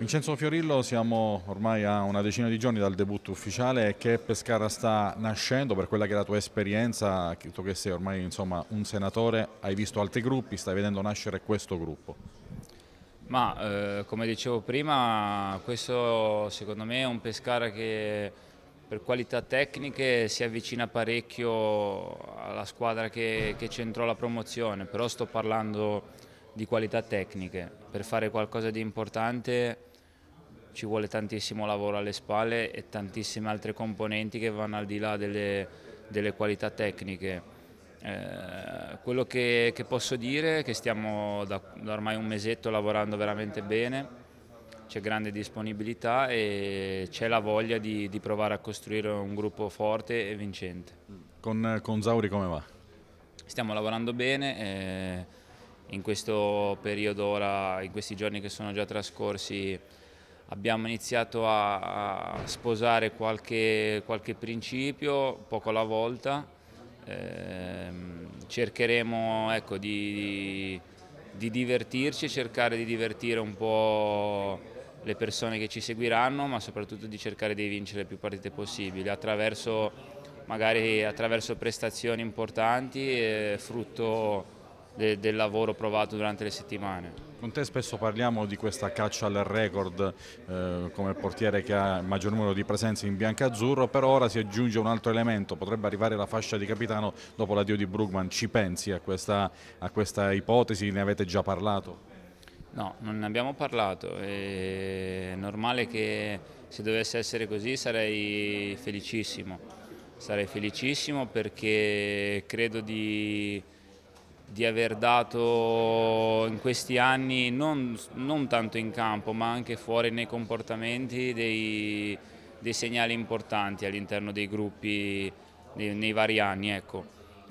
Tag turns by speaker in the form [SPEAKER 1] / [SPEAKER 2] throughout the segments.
[SPEAKER 1] Vincenzo Fiorillo, siamo ormai a una decina di giorni dal debutto ufficiale che Pescara sta nascendo per quella che è la tua esperienza, tu che sei ormai insomma, un senatore, hai visto altri gruppi, stai vedendo nascere questo gruppo.
[SPEAKER 2] Ma eh, come dicevo prima, questo secondo me è un Pescara che per qualità tecniche si avvicina parecchio alla squadra che, che centrò la promozione, però sto parlando di qualità tecniche, per fare qualcosa di importante ci vuole tantissimo lavoro alle spalle e tantissime altre componenti che vanno al di là delle, delle qualità tecniche. Eh, quello che, che, posso dire è che stiamo da, da ormai un mesetto lavorando veramente bene, c'è grande disponibilità e c'è la voglia di, di, provare a costruire un gruppo forte e vincente.
[SPEAKER 1] Con, con Zauri come va?
[SPEAKER 2] Stiamo lavorando bene, eh, in questo periodo ora, in questi giorni che sono già trascorsi abbiamo iniziato a, a sposare qualche, qualche, principio, poco alla volta, ehm, cercheremo ecco, di, di divertirci, cercare di divertire un po' le persone che ci seguiranno, ma soprattutto di cercare di vincere le più partite possibili attraverso magari attraverso prestazioni importanti, frutto de, del lavoro provato durante le settimane.
[SPEAKER 1] Con te spesso parliamo di questa caccia al record eh, come portiere che ha il maggior numero di presenze in bianca-azzurro, però ora si aggiunge un altro elemento, potrebbe arrivare la fascia di capitano dopo l'addio di Brugman, ci pensi a questa, a questa ipotesi, ne avete già parlato?
[SPEAKER 2] No, non ne abbiamo parlato, è normale che se dovesse essere così sarei felicissimo, sarei felicissimo perché credo di di aver dato in questi anni, non, non, tanto in campo ma anche fuori nei comportamenti, dei, dei segnali importanti all'interno dei gruppi nei, nei, vari anni. Ecco.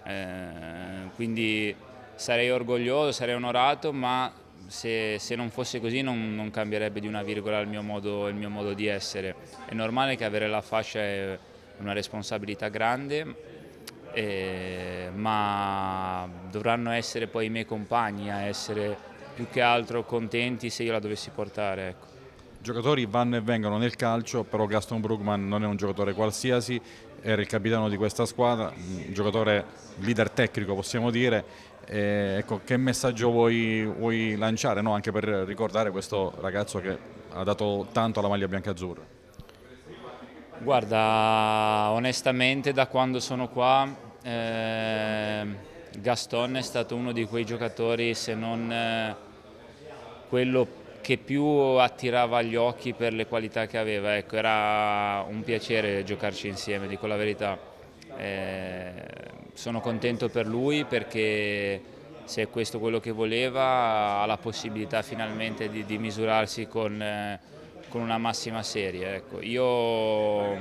[SPEAKER 2] Eh, quindi sarei orgoglioso, sarei onorato, ma se, se non fosse così non, non, cambierebbe di una virgola il mio, modo, il mio modo di essere. È normale che avere la fascia è una responsabilità grande, eh, ma dovranno essere poi i miei compagni a essere più che altro contenti se io la dovessi portare. Ecco.
[SPEAKER 1] Giocatori vanno e vengono nel calcio, però Gaston Brugman non è un giocatore qualsiasi, era il capitano di questa squadra, un giocatore leader tecnico possiamo dire. Eh, ecco, che messaggio vuoi, vuoi lanciare no? anche per ricordare questo ragazzo che ha dato tanto alla maglia bianca-azzurra?
[SPEAKER 2] Guarda, onestamente da quando sono qua eh, Gaston è stato uno di quei giocatori, se non eh, quello che più attirava gli occhi per le qualità che aveva. Ecco, era un piacere giocarci insieme, dico la verità. Eh, sono contento per lui perché se è questo quello che voleva ha la possibilità finalmente di, di misurarsi con, eh, con, una massima serie. Ecco, io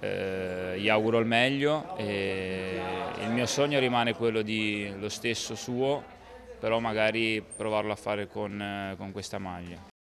[SPEAKER 2] eh, gli auguro il meglio e il mio sogno rimane quello di lo stesso suo, però magari provarlo a fare con, eh, con questa maglia.